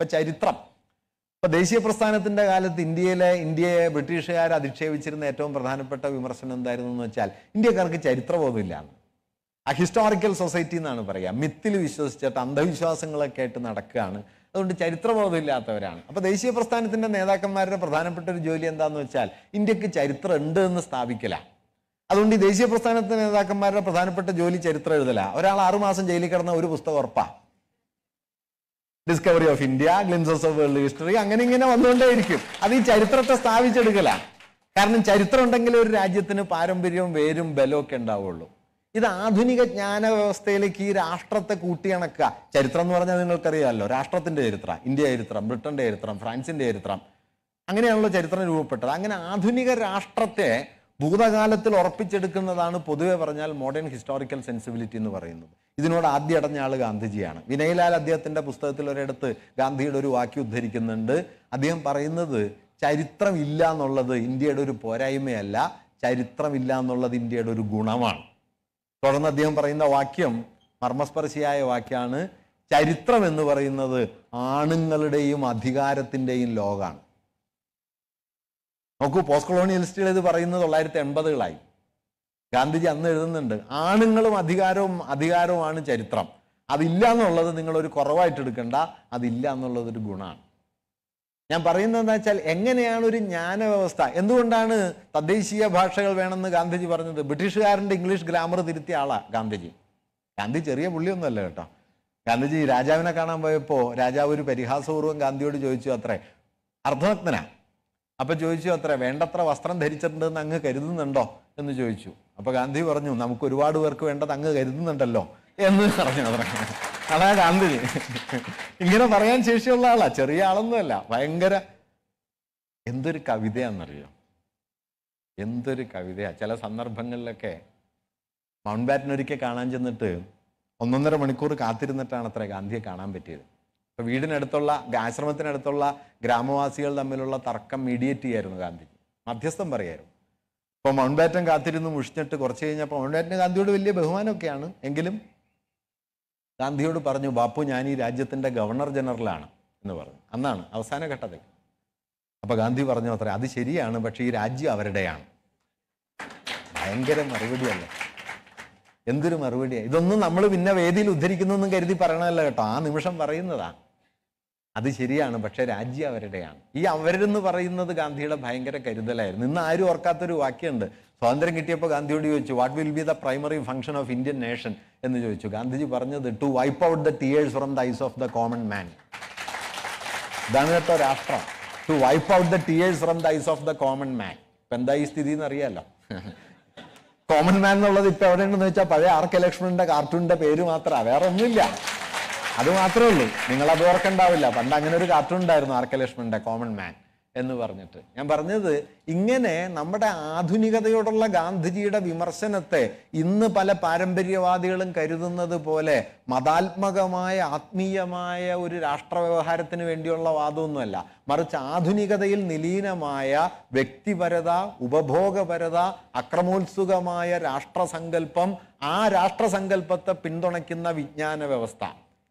ഇപ്പൊ ചരിത്രം ഇപ്പൊ ദേശീയ പ്രസ്ഥാനത്തിന്റെ കാലത്ത് ഇന്ത്യയിലെ ഇന്ത്യയെ ബ്രിട്ടീഷുകാർ അധിക്ഷേപിച്ചിരുന്ന ഏറ്റവും പ്രധാനപ്പെട്ട വിമർശനം എന്തായിരുന്നു എന്ന് വെച്ചാൽ ഇന്ത്യക്കാർക്ക് ചരിത്രബോധമില്ലാന്ന് ആ ഹിസ്റ്റോറിക്കൽ സൊസൈറ്റി എന്നാണ് പറയുക മിത്തിൽ വിശ്വസിച്ചിട്ട് അന്ധവിശ്വാസങ്ങളൊക്കെ ആയിട്ട് നടക്കുകയാണ് അതുകൊണ്ട് ചരിത്രബോധമില്ലാത്തവരാണ് അപ്പൊ ദേശീയ പ്രസ്ഥാനത്തിന്റെ നേതാക്കന്മാരുടെ പ്രധാനപ്പെട്ട ഒരു ജോലി എന്താന്ന് വെച്ചാൽ ഇന്ത്യക്ക് ചരിത്രം ഉണ്ട് എന്ന് സ്ഥാപിക്കല അതുകൊണ്ട് ഈ ദേശീയ പ്രസ്ഥാനത്തിന്റെ നേതാക്കന്മാരുടെ പ്രധാനപ്പെട്ട ജോലി ചരിത്രം എഴുതല ഒരാൾ ആറുമാസം ജയിലിൽ കിടന്ന ഒരു പുസ്തകം ഉറപ്പാ discovery of India glimpses of world history അങ്ങനെ ഇങ്ങനെ വന്നുകൊണ്ടേയിരിക്കും അത് ഈ ചരിത്രത്തെ സ്ഥാപിച്ചെടുക്കല കാരണം ചരിത്രം ഉണ്ടെങ്കിൽ ഒരു രാജ്യത്തിന് പാരമ്പര്യവും വേരും ബലമൊക്കെ ഉണ്ടാവുള്ളൂ ഇത് ആധുനിക ജ്ഞാന വ്യവസ്ഥയിലേക്ക് ഈ രാഷ്ട്രത്തെ കൂട്ടിയണക്കുക ചരിത്രം എന്ന് പറഞ്ഞാൽ നിങ്ങൾക്കറിയാമല്ലോ രാഷ്ട്രത്തിന്റെ ചരിത്രം ഇന്ത്യ ചരിത്രം ബ്രിട്ടന്റെ ചരിത്രം ഫ്രാൻസിന്റെ ചരിത്രം അങ്ങനെയാണല്ലോ ചരിത്രം രൂപപ്പെട്ടത് അങ്ങനെ ആധുനിക രാഷ്ട്രത്തെ ഭൂതകാലത്തിൽ ഉറപ്പിച്ചെടുക്കുന്നതാണ് പൊതുവെ പറഞ്ഞാൽ മോഡേൺ ഹിസ്റ്റോറിക്കൽ സെൻസിബിലിറ്റി എന്ന് പറയുന്നത് ഇതിനോട് ആദ്യ അടഞ്ഞ ആൾ ഗാന്ധിജിയാണ് വിനയ്ലാൽ അദ്ദേഹത്തിന്റെ പുസ്തകത്തിൽ ഒരിടത്ത് ഗാന്ധിയുടെ ഒരു വാക്യം ഉദ്ധരിക്കുന്നുണ്ട് അദ്ദേഹം പറയുന്നത് ചരിത്രം ഇല്ല എന്നുള്ളത് ഇന്ത്യയുടെ ഒരു പോരായ്മയല്ല ചരിത്രം ഇല്ല എന്നുള്ളത് ഇന്ത്യയുടെ ഒരു ഗുണമാണ് തുടർന്ന് അദ്ദേഹം പറയുന്ന വാക്യം മർമ്മസ്പർശിയായ വാക്യാണ് ചരിത്രം എന്ന് പറയുന്നത് ആണുങ്ങളുടെയും അധികാരത്തിൻ്റെയും ലോകമാണ് നോക്കൂ പോസ്റ്റ് കൊളോണിയലിസ്റ്റുകൾ ഇത് പറയുന്നത് തൊള്ളായിരത്തി എൺപതുകളായി ഗാന്ധിജി അന്ന് എഴുതുന്നുണ്ട് ആണുങ്ങളും അധികാരവും അധികാരവുമാണ് ചരിത്രം അതില്ല എന്നുള്ളത് നിങ്ങളൊരു കുറവായിട്ട് എടുക്കണ്ട അതില്ല എന്നുള്ളതൊരു ഗുണമാണ് ഞാൻ പറയുന്നത് എന്താ വെച്ചാൽ എങ്ങനെയാണ് ഒരു ജ്ഞാന വ്യവസ്ഥ എന്തുകൊണ്ടാണ് തദ്ദേശീയ ഭാഷകൾ വേണമെന്ന് ഗാന്ധിജി പറഞ്ഞത് ബ്രിട്ടീഷുകാരൻ്റെ ഇംഗ്ലീഷ് ഗ്രാമർ തിരുത്തിയ ആളാണ് ഗാന്ധിജി ഗാന്ധി ചെറിയ പുള്ളിയൊന്നുമല്ല കേട്ടോ ഗാന്ധിജി രാജാവിനെ കാണാൻ പോയപ്പോൾ രാജാവ് ഒരു പരിഹാസപൂർവ്വം ഗാന്ധിയോട് ചോദിച്ചു അത്രേ അർദ്ധനഗ്നാണ് അപ്പോൾ ചോദിച്ചു അത്ര വേണ്ടത്ര വസ്ത്രം ധരിച്ചിട്ടുണ്ടെന്ന് അങ്ങ് കരുതുന്നുണ്ടോ എന്ന് ചോദിച്ചു അപ്പോൾ ഗാന്ധി പറഞ്ഞു നമുക്ക് ഒരുപാട് പേർക്ക് വേണ്ടത് അങ്ങ് കരുതുന്നുണ്ടല്ലോ എന്ന് പറഞ്ഞു അത്ര അതാ ഗാന്ധി ഇങ്ങനെ പറയാൻ ശേഷിയുള്ള ആളാ ചെറിയ ആളൊന്നുമല്ല ഭയങ്കര എന്തൊരു കവിതയാണെന്നറിയോ എന്തൊരു കവിതയാ ചില സന്ദർഭങ്ങളിലൊക്കെ മൗണ്ട് ബാറ്റിനൊരിക്കൽ കാണാൻ ചെന്നിട്ട് ഒന്നൊന്നര മണിക്കൂർ കാത്തിരുന്നിട്ടാണ് അത്ര ഗാന്ധിയെ കാണാൻ പറ്റിയത് അപ്പോൾ വീടിനടുത്തുള്ള ആശ്രമത്തിനടുത്തുള്ള ഗ്രാമവാസികൾ തമ്മിലുള്ള തർക്കം മീഡിയേറ്റ് ചെയ്യായിരുന്നു ഗാന്ധിജി മധ്യസ്ഥം പറയായിരുന്നു ഇപ്പോൾ മൗൺബാറ്റൻ കാത്തിരുന്ന് മുഷിഞ്ഞിട്ട് കുറച്ച് കഴിഞ്ഞപ്പോൾ മൗൺബാറ്റൻ ഗാന്ധിയോട് വലിയ ബഹുമാനമൊക്കെയാണ് എങ്കിലും ഗാന്ധിയോട് പറഞ്ഞു ബാപ്പു ഞാൻ ഈ രാജ്യത്തിൻ്റെ ഗവർണർ ജനറലാണ് എന്ന് പറഞ്ഞു അന്നാണ് അവസാന ഘട്ടത്തിൽ അപ്പോൾ ഗാന്ധി പറഞ്ഞു അത്ര അത് ശരിയാണ് പക്ഷേ ഈ രാജ്യം അവരുടെയാണ് ഭയങ്കര മറുപടിയല്ലേ എന്തൊരു മറുപടിയാണ് ഇതൊന്നും നമ്മൾ പിന്നെ വേദിയിൽ ഉദ്ധരിക്കുന്നൊന്നും കരുതി പറയണമല്ലോ കേട്ടോ ആ നിമിഷം പറയുന്നതാണ് അത് ശരിയാണ് പക്ഷെ രാജ്യം അവരുടെയാണ് ഈ അവരെന്ന് പറയുന്നത് ഗാന്ധിയുടെ ഭയങ്കര കരുതലായിരുന്നു ഇന്ന് ആരും ഓർക്കാത്തൊരു വാക്യമുണ്ട് സ്വാതന്ത്ര്യം കിട്ടിയപ്പോൾ ഗാന്ധിയോട് ചോദിച്ചു what will be the primary function of Indian nation എന്ന് ചോദിച്ചു ഗാന്ധിജി പറഞ്ഞത് to wipe out the tears from the eyes of the common man ഇതാണ് രാഷ്ട്രം to wipe out the tears from the eyes of the common man ഇപ്പൊ എന്താ ഈ സ്ഥിതി എന്നറിയാലോ common man എന്നുള്ളത് ഇപ്പൊ എവിടെയുണ്ടെന്ന് വെച്ചാൽ പഴയ ആർ കെ ലക്ഷ്മണന്റെ കാർട്ടൂണിന്റെ പേര് മാത്രമാണ് വേറെ ഒന്നുമില്ല അത് മാത്രമേ ഉള്ളൂ നിങ്ങൾ അത് ഓർക്കണ്ടാവില്ല പണ്ട് അങ്ങനെ ഒരു കാർട്ടൂൺ ഉണ്ടായിരുന്നു ആർ കെ ലക്ഷ്മണിന്റെ കോമൺ മാൻ എന്ന് പറഞ്ഞിട്ട് ഞാൻ പറഞ്ഞത് ഇങ്ങനെ നമ്മുടെ ആധുനികതയോടുള്ള ഗാന്ധിജിയുടെ വിമർശനത്തെ ഇന്ന് പല പാരമ്പര്യവാദികളും കരുതുന്നത് പോലെ മതാത്മകമായ ആത്മീയമായ ഒരു വ്യവഹാരത്തിന് വേണ്ടിയുള്ള വാദമൊന്നുമല്ല മറിച്ച് ആധുനികതയിൽ നിലീനമായ വ്യക്തിപരത ഉപഭോഗപരത അക്രമോത്സുകമായ രാഷ്ട്രസങ്കല്പം ആ രാഷ്ട്രസങ്കല്പത്തെ പിന്തുണയ്ക്കുന്ന വിജ്ഞാന വ്യവസ്ഥ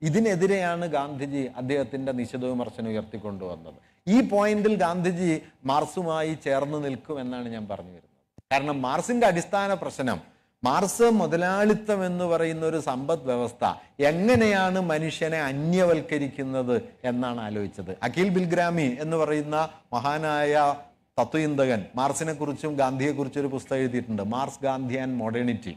ഇതിനെതിരെയാണ് ഗാന്ധിജി അദ്ദേഹത്തിൻ്റെ നിശിത വിമർശനം ഉയർത്തിക്കൊണ്ടുവന്നത് ഈ പോയിന്റിൽ ഗാന്ധിജി മാർസുമായി ചേർന്ന് നിൽക്കും എന്നാണ് ഞാൻ പറഞ്ഞു വരുന്നത് കാരണം മാർസിന്റെ അടിസ്ഥാന പ്രശ്നം മാർസ് മുതലാളിത്തം എന്ന് പറയുന്ന ഒരു സമ്പദ് വ്യവസ്ഥ എങ്ങനെയാണ് മനുഷ്യനെ അന്യവൽക്കരിക്കുന്നത് എന്നാണ് ആലോചിച്ചത് അഖിൽ ബിൽഗ്രാമി എന്ന് പറയുന്ന മഹാനായ തത്വചിന്തകൻ മാർസിനെ കുറിച്ചും ഗാന്ധിയെ കുറിച്ചും ഒരു പുസ്തകം എഴുതിയിട്ടുണ്ട് മാർസ് ഗാന്ധി ആൻഡ് മോഡേണിറ്റി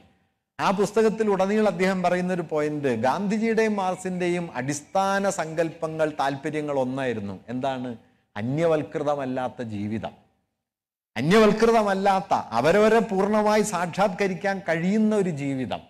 ആ പുസ്തകത്തിൽ ഉടനീളം അദ്ദേഹം പറയുന്ന ഒരു പോയിന്റ് ഗാന്ധിജിയുടെയും മാർസിന്റെയും അടിസ്ഥാന സങ്കല്പങ്ങൾ താല്പര്യങ്ങൾ ഒന്നായിരുന്നു എന്താണ് അന്യവൽകൃതമല്ലാത്ത ജീവിതം അന്യവൽകൃതമല്ലാത്ത അവരവരെ പൂർണ്ണമായി സാക്ഷാത്കരിക്കാൻ കഴിയുന്ന ഒരു ജീവിതം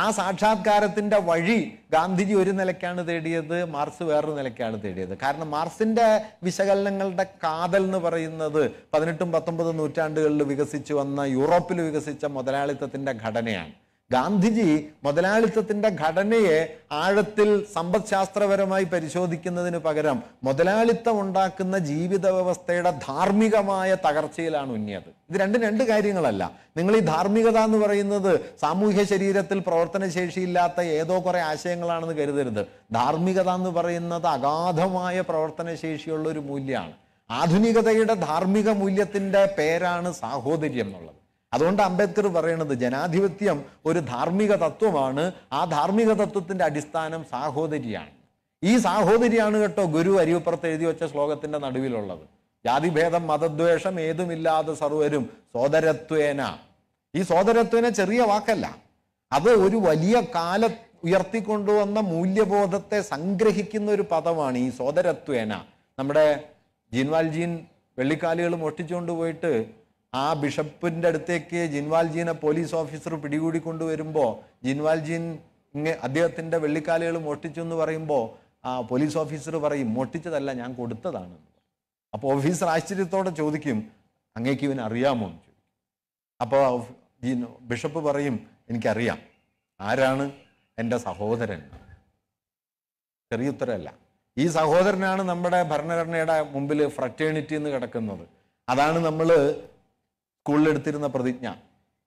ആ സാക്ഷാത്കാരത്തിന്റെ വഴി ഗാന്ധിജി ഒരു നിലയ്ക്കാണ് തേടിയത് മാർസ് വേറൊരു നിലയ്ക്കാണ് തേടിയത് കാരണം മാർസിന്റെ വിശകലനങ്ങളുടെ കാതൽ എന്ന് പറയുന്നത് പതിനെട്ടും പത്തൊമ്പതും നൂറ്റാണ്ടുകളിൽ വികസിച്ചു വന്ന യൂറോപ്പിൽ വികസിച്ച മുതലാളിത്തത്തിന്റെ ഘടനയാണ് ഗാന്ധിജി മുതലാളിത്തത്തിന്റെ ഘടനയെ ആഴത്തിൽ സമ്പദ്ശാസ്ത്രപരമായി പരിശോധിക്കുന്നതിന് പകരം മുതലാളിത്തം ഉണ്ടാക്കുന്ന ജീവിത വ്യവസ്ഥയുടെ ധാർമ്മികമായ തകർച്ചയിലാണ് ഉന്നിയത് ഇത് രണ്ടും രണ്ട് കാര്യങ്ങളല്ല നിങ്ങൾ ഈ ധാർമ്മികത എന്ന് പറയുന്നത് സാമൂഹ്യ ശരീരത്തിൽ പ്രവർത്തനശേഷിയില്ലാത്ത ഏതോ കുറെ ആശയങ്ങളാണെന്ന് കരുതരുത് ധാർമ്മികത എന്ന് പറയുന്നത് അഗാധമായ പ്രവർത്തനശേഷിയുള്ള ഒരു മൂല്യമാണ് ആധുനികതയുടെ ധാർമ്മിക മൂല്യത്തിന്റെ പേരാണ് സാഹോദര്യം എന്നുള്ളത് അതുകൊണ്ട് അംബേദ്കർ പറയുന്നത് ജനാധിപത്യം ഒരു ധാർമ്മിക തത്വമാണ് ആ ധാർമ്മിക തത്വത്തിന്റെ അടിസ്ഥാനം സാഹോദര്യമാണ് ഈ സാഹോദര്യമാണ് കേട്ടോ ഗുരു അരിവപ്പുറത്ത് എഴുതി വെച്ച ശ്ലോകത്തിന്റെ നടുവിലുള്ളത് ജാതിഭേദം മതദ്വേഷം ഏതുമില്ലാതെ സർവരും സോദരത്വേന ഈ സോദരത്വേന ചെറിയ വാക്കല്ല അത് ഒരു വലിയ കാല ഉയർത്തിക്കൊണ്ടുവന്ന മൂല്യബോധത്തെ സംഗ്രഹിക്കുന്ന ഒരു പദമാണ് ഈ സോദരത്വേന നമ്മുടെ ജിൻവാൽജീൻ വെള്ളിക്കാലുകൾ മോഷ്ടിച്ചുകൊണ്ട് പോയിട്ട് ആ ബിഷപ്പിൻ്റെ അടുത്തേക്ക് ജിൻവാൽജീനെ പോലീസ് ഓഫീസർ പിടികൂടി കൊണ്ടുവരുമ്പോൾ ജിൻവാൽജീൻ ഇങ്ങനെ അദ്ദേഹത്തിൻ്റെ വെള്ളിക്കാലുകൾ മോഷ്ടിച്ചു എന്ന് പറയുമ്പോൾ ആ പോലീസ് ഓഫീസർ പറയും മോഷ്ടിച്ചതല്ല ഞാൻ കൊടുത്തതാണ് അപ്പോൾ ഓഫീസർ ആശ്ചര്യത്തോടെ ചോദിക്കും അങ്ങേക്ക് ഇവൻ അറിയാമോ എന്ന് ചോദിക്കും അപ്പോൾ ബിഷപ്പ് പറയും എനിക്കറിയാം ആരാണ് എൻ്റെ സഹോദരൻ ചെറിയ ഉത്തരമല്ല ഈ സഹോദരനാണ് നമ്മുടെ ഭരണഘടനയുടെ മുമ്പിൽ ഫ്രറ്റേണിറ്റി എന്ന് കിടക്കുന്നത് അതാണ് നമ്മൾ സ്കൂളിലെടുത്തിരുന്ന പ്രതിജ്ഞ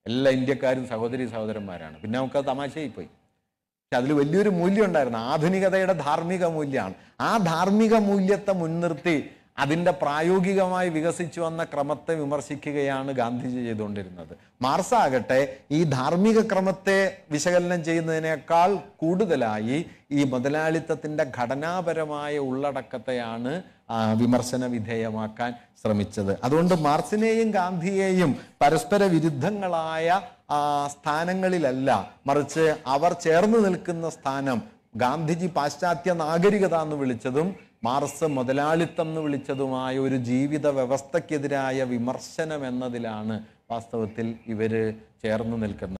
എല്ലാ ഇന്ത്യക്കാരും സഹോദരി സഹോദരന്മാരാണ് പിന്നെ നമുക്ക് തമാശയായി പോയി പക്ഷെ അതിൽ വലിയൊരു മൂല്യം ഉണ്ടായിരുന്നു ആധുനികതയുടെ ധാർമ്മിക മൂല്യമാണ് ആ ധാർമ്മിക മൂല്യത്തെ മുൻനിർത്തി അതിൻ്റെ പ്രായോഗികമായി വികസിച്ചു വന്ന ക്രമത്തെ വിമർശിക്കുകയാണ് ഗാന്ധിജി ചെയ്തുകൊണ്ടിരുന്നത് മാർസ് ആകട്ടെ ഈ ധാർമ്മിക ക്രമത്തെ വിശകലനം ചെയ്യുന്നതിനേക്കാൾ കൂടുതലായി ഈ മുതലാളിത്തത്തിൻ്റെ ഘടനാപരമായ ഉള്ളടക്കത്തെയാണ് വിമർശന വിധേയമാക്കാൻ ശ്രമിച്ചത് അതുകൊണ്ട് മാർസിനെയും ഗാന്ധിയെയും പരസ്പര വിരുദ്ധങ്ങളായ സ്ഥാനങ്ങളിലല്ല മറിച്ച് അവർ ചേർന്ന് നിൽക്കുന്ന സ്ഥാനം ഗാന്ധിജി പാശ്ചാത്യ നാഗരികത എന്ന് വിളിച്ചതും മാർസ് മുതലാളിത്തം എന്ന് വിളിച്ചതുമായ ഒരു ജീവിത വ്യവസ്ഥക്കെതിരായ വിമർശനം എന്നതിലാണ് വാസ്തവത്തിൽ ഇവർ ചേർന്ന് നിൽക്കുന്നത്